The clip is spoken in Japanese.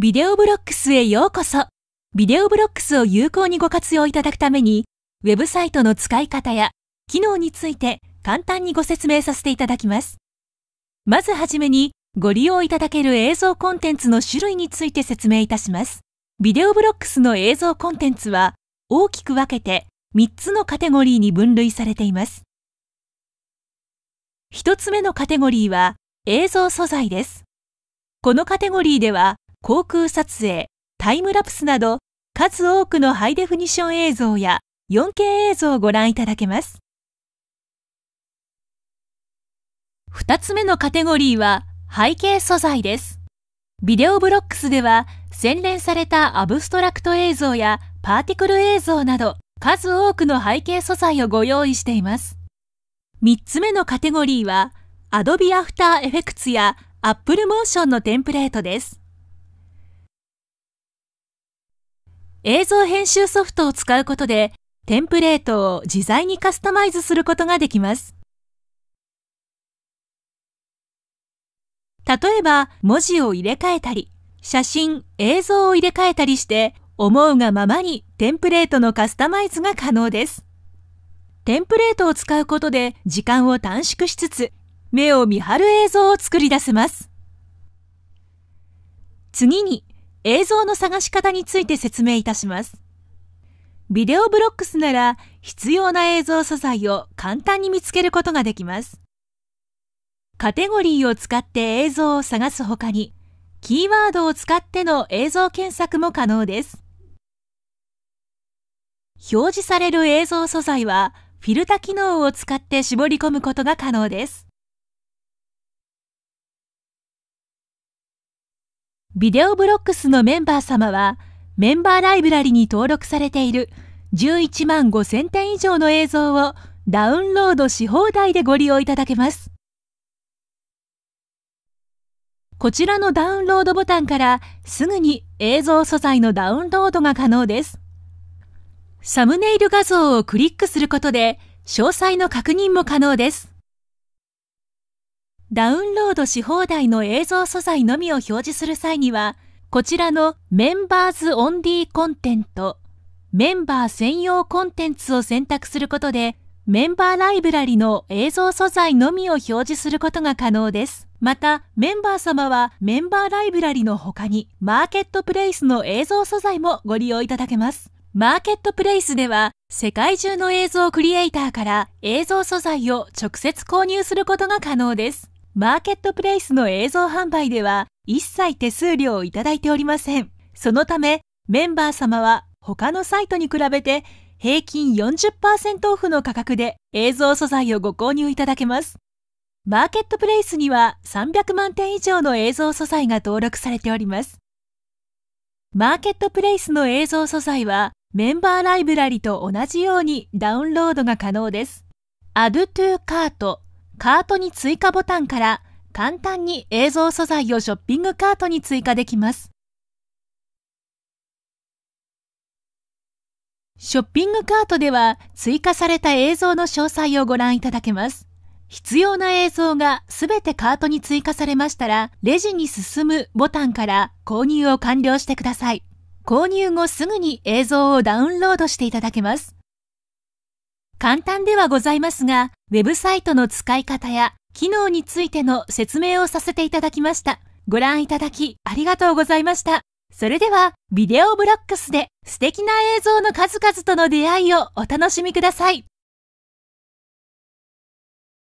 ビデオブロックスへようこそ。ビデオブロックスを有効にご活用いただくために、ウェブサイトの使い方や機能について簡単にご説明させていただきます。まずはじめに、ご利用いただける映像コンテンツの種類について説明いたします。ビデオブロックスの映像コンテンツは、大きく分けて3つのカテゴリーに分類されています。1つ目のカテゴリーは、映像素材です。このカテゴリーでは航空撮影、タイムラプスなど数多くのハイデフニション映像や 4K 映像をご覧いただけます。二つ目のカテゴリーは背景素材です。ビデオブロックスでは洗練されたアブストラクト映像やパーティクル映像など数多くの背景素材をご用意しています。三つ目のカテゴリーは Adobe After Effects や Apple Motion のテンプレートです。映像編集ソフトを使うことで、テンプレートを自在にカスタマイズすることができます。例えば、文字を入れ替えたり、写真、映像を入れ替えたりして、思うがままにテンプレートのカスタマイズが可能です。テンプレートを使うことで時間を短縮しつつ、目を見張る映像を作り出せます。次に、映像の探し方について説明いたします。ビデオブロックスなら必要な映像素材を簡単に見つけることができます。カテゴリーを使って映像を探すほかに、キーワードを使っての映像検索も可能です。表示される映像素材はフィルタ機能を使って絞り込むことが可能です。ビデオブロックスのメンバー様は、メンバーライブラリに登録されている11万5000点以上の映像をダウンロードし放題でご利用いただけます。こちらのダウンロードボタンからすぐに映像素材のダウンロードが可能です。サムネイル画像をクリックすることで詳細の確認も可能です。ダウンロードし放題の映像素材のみを表示する際には、こちらのメンバーズオンリーコンテント、メンバー専用コンテンツを選択することで、メンバーライブラリの映像素材のみを表示することが可能です。また、メンバー様はメンバーライブラリの他に、マーケットプレイスの映像素材もご利用いただけます。マーケットプレイスでは、世界中の映像クリエイターから映像素材を直接購入することが可能です。マーケットプレイスの映像販売では一切手数料をいただいておりません。そのため、メンバー様は他のサイトに比べて平均40%オフの価格で映像素材をご購入いただけます。マーケットプレイスには300万点以上の映像素材が登録されております。マーケットプレイスの映像素材はメンバーライブラリと同じようにダウンロードが可能です。アドトゥーカートカートに追加ボタンから簡単に映像素材をショッピングカートに追加できます。ショッピングカートでは追加された映像の詳細をご覧いただけます。必要な映像がすべてカートに追加されましたら、レジに進むボタンから購入を完了してください。購入後すぐに映像をダウンロードしていただけます。簡単ではございますが、ウェブサイトの使い方や機能についての説明をさせていただきました。ご覧いただきありがとうございました。それでは、ビデオブロックスで素敵な映像の数々との出会いをお楽しみください。